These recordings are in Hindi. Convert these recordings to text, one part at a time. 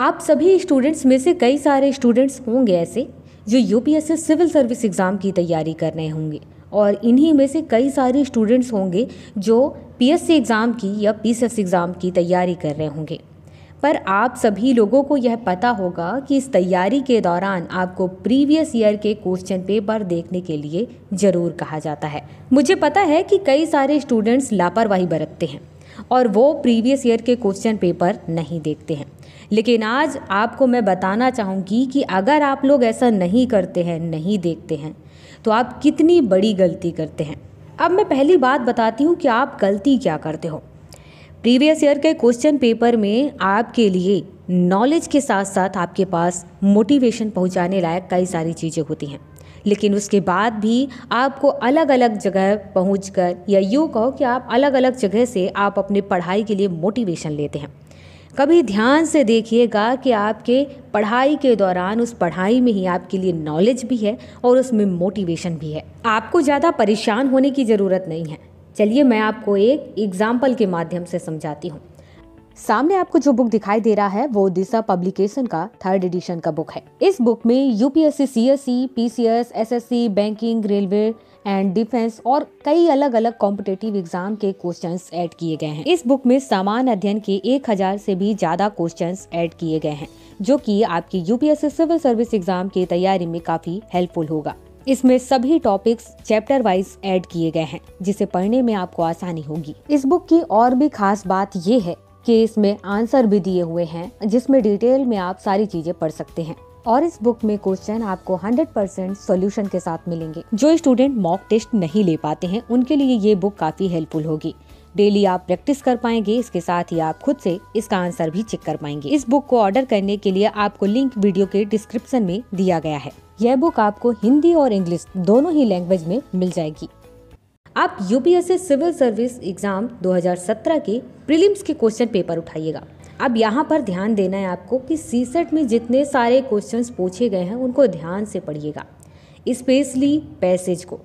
आप सभी स्टूडेंट्स में से कई सारे स्टूडेंट्स होंगे ऐसे जो यू सिविल सर्विस एग्ज़ाम की तैयारी कर रहे होंगे और इन्हीं में से कई सारे स्टूडेंट्स होंगे जो पी एग्ज़ाम की या पी एग्ज़ाम की तैयारी कर रहे होंगे पर आप सभी लोगों को यह पता होगा कि इस तैयारी के दौरान आपको प्रीवियस ईयर के क्वेश्चन पेपर देखने के लिए ज़रूर कहा जाता है मुझे पता है कि कई सारे स्टूडेंट्स लापरवाही बरतते हैं और वो प्रीवियस ईयर के क्वेश्चन पेपर नहीं देखते हैं लेकिन आज आपको मैं बताना चाहूँगी कि अगर आप लोग ऐसा नहीं करते हैं नहीं देखते हैं तो आप कितनी बड़ी गलती करते हैं अब मैं पहली बात बताती हूँ कि आप गलती क्या करते हो प्रीवियस ईयर के क्वेश्चन पेपर में आपके लिए नॉलेज के साथ साथ आपके पास मोटिवेशन पहुंचाने लायक कई सारी चीज़ें होती हैं लेकिन उसके बाद भी आपको अलग अलग जगह पहुँच कर या यूँ कहो कि आप अलग अलग जगह से आप अपने पढ़ाई के लिए मोटिवेशन लेते हैं कभी ध्यान से देखिएगा कि आपके पढ़ाई के दौरान उस पढ़ाई में ही आपके लिए नॉलेज भी है और उसमें मोटिवेशन भी है आपको ज़्यादा परेशान होने की ज़रूरत नहीं है चलिए मैं आपको एक एग्जाम्पल के माध्यम से समझाती हूँ सामने आपको जो बुक दिखाई दे रहा है वो दिशा पब्लिकेशन का थर्ड एडिशन का बुक है इस बुक में UPSC C C C S S P S S C banking railway and defence और कई अलग अलग कॉम्पिटेटिव एग्जाम के क्वेश्चंस ऐड किए गए हैं इस बुक में सामान्य अध्ययन के 1000 से भी ज्यादा क्वेश्चंस ऐड किए गए हैं जो कि आपकी यूपीएससी सिविल सर्विस एग्जाम की तैयारी में काफी हेल्पफुल होगा इसमें सभी टॉपिक्स चैप्टर वाइज ऐड किए गए हैं जिसे पढ़ने में आपको आसानी होगी इस बुक की और भी खास बात ये है कि इसमें आंसर भी दिए हुए हैं जिसमें डिटेल में आप सारी चीजें पढ़ सकते हैं और इस बुक में क्वेश्चन आपको 100 परसेंट सोल्यूशन के साथ मिलेंगे जो स्टूडेंट मॉक टेस्ट नहीं ले पाते हैं उनके लिए ये बुक काफी हेल्पफुल होगी डेली आप प्रैक्टिस कर पाएंगे इसके साथ ही आप खुद से इसका आंसर भी चेक कर पाएंगे इस बुक को ऑर्डर करने के लिए आपको लिंक वीडियो के डिस्क्रिप्शन में दिया गया है यह बुक आपको हिंदी और इंग्लिश दोनों ही लैंग्वेज में मिल जाएगी आप यूपीएससी सिविल सर्विस एग्जाम 2017 के प्रीलिम्स के क्वेश्चन पेपर उठाइएगा अब यहाँ पर ध्यान देना है आपको कि सीसेट e में जितने सारे क्वेश्चंस पूछे गए हैं उनको ध्यान से पढ़िएगा स्पेशली पैसेज को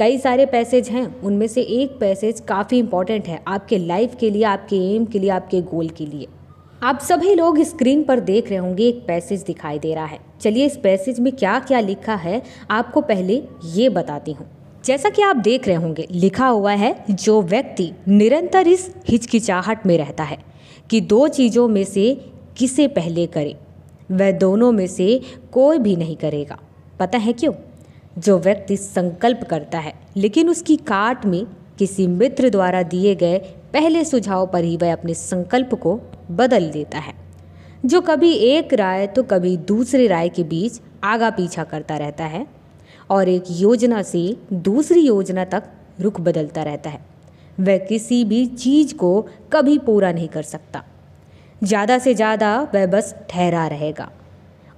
कई सारे पैसेज हैं उनमें से एक पैसेज काफ़ी इंपॉर्टेंट है आपके लाइफ के लिए आपके एम के लिए आपके गोल के लिए आप सभी लोग स्क्रीन पर देख रहे होंगे एक पैसेज दिखाई दे रहा है चलिए इस पैसेज में क्या क्या लिखा है आपको पहले ये बताती हूँ जैसा कि आप देख रहे होंगे लिखा हुआ है जो व्यक्ति निरंतर इस हिचकिचाहट में रहता है कि दो चीज़ों में से किसे पहले करे वह दोनों में से कोई भी नहीं करेगा पता है क्यों जो व्यक्ति संकल्प करता है लेकिन उसकी काट में किसी मित्र द्वारा दिए गए पहले सुझाव पर ही वह अपने संकल्प को बदल देता है जो कभी एक राय तो कभी दूसरे राय के बीच आगा पीछा करता रहता है और एक योजना से दूसरी योजना तक रुख बदलता रहता है वह किसी भी चीज़ को कभी पूरा नहीं कर सकता ज़्यादा से ज़्यादा वह बस ठहरा रहेगा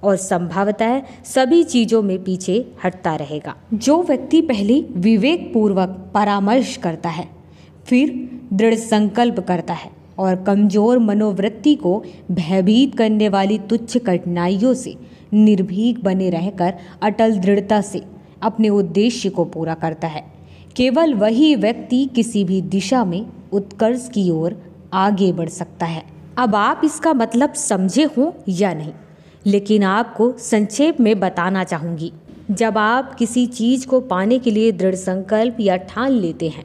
और संभवतः सभी चीज़ों में पीछे हटता रहेगा जो व्यक्ति पहले विवेकपूर्वक परामर्श करता है फिर दृढ़ संकल्प करता है और कमज़ोर मनोवृत्ति को भयभीत करने वाली तुच्छ कठिनाइयों से निर्भीक बने रहकर अटल दृढ़ता से अपने उद्देश्य को पूरा करता है केवल वही व्यक्ति किसी भी दिशा में उत्कर्ष की ओर आगे बढ़ सकता है अब आप इसका मतलब समझे हों या नहीं लेकिन आपको संक्षेप में बताना चाहूँगी जब आप किसी चीज़ को पाने के लिए दृढ़ संकल्प या ठान लेते हैं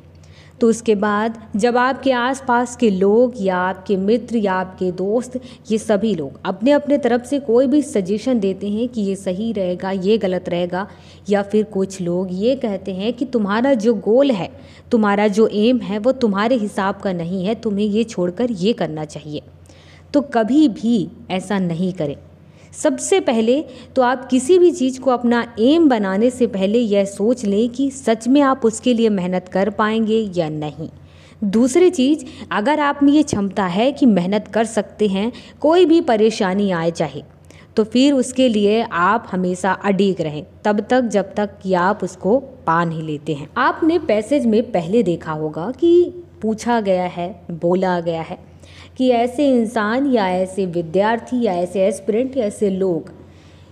तो उसके बाद जब आपके आसपास के लोग या आपके मित्र या आपके दोस्त ये सभी लोग अपने अपने तरफ से कोई भी सजेशन देते हैं कि ये सही रहेगा ये गलत रहेगा या फिर कुछ लोग ये कहते हैं कि तुम्हारा जो गोल है तुम्हारा जो एम है वो तुम्हारे हिसाब का नहीं है तुम्हें ये छोड़कर ये करना चाहिए तो कभी भी ऐसा नहीं करें सबसे पहले तो आप किसी भी चीज़ को अपना एम बनाने से पहले यह सोच लें कि सच में आप उसके लिए मेहनत कर पाएंगे या नहीं दूसरी चीज़ अगर आप में ये क्षमता है कि मेहनत कर सकते हैं कोई भी परेशानी आए चाहे तो फिर उसके लिए आप हमेशा अडीक रहें तब तक जब तक कि आप उसको पा नहीं लेते हैं आपने पैसेज में पहले देखा होगा कि पूछा गया है बोला गया है कि ऐसे इंसान या ऐसे विद्यार्थी या ऐसे एस्पिरेंट या ऐसे लोग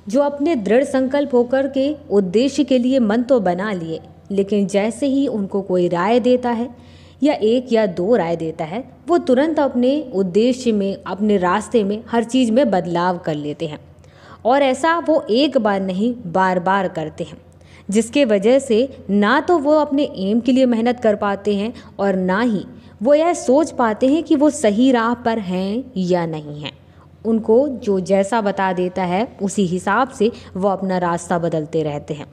जो अपने दृढ़ संकल्प होकर के उद्देश्य के लिए मन तो बना लिए लेकिन जैसे ही उनको कोई राय देता है या एक या दो राय देता है वो तुरंत अपने उद्देश्य में अपने रास्ते में हर चीज़ में बदलाव कर लेते हैं और ऐसा वो एक बार नहीं बार बार करते हैं जिसके वजह से ना तो वो अपने एम के लिए मेहनत कर पाते हैं और ना ही वो यह सोच पाते हैं कि वो सही राह पर हैं या नहीं हैं उनको जो जैसा बता देता है उसी हिसाब से वो अपना रास्ता बदलते रहते हैं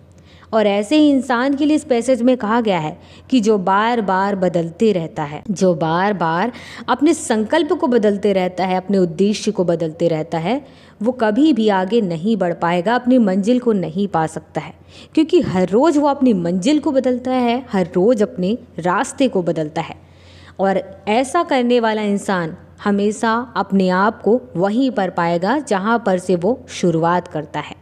और ऐसे ही इंसान के लिए इस पैसेज में कहा गया है कि जो बार बार बदलते रहता है जो बार बार अपने संकल्प को बदलते रहता है अपने उद्देश्य को बदलते रहता है वो कभी भी आगे नहीं बढ़ पाएगा अपनी मंजिल को नहीं पा सकता है क्योंकि हर रोज़ वो अपनी मंजिल को बदलता है हर रोज़ अपने रास्ते को बदलता है और ऐसा करने वाला इंसान हमेशा अपने आप को वहीं पर पाएगा जहाँ पर से वो शुरुआत करता है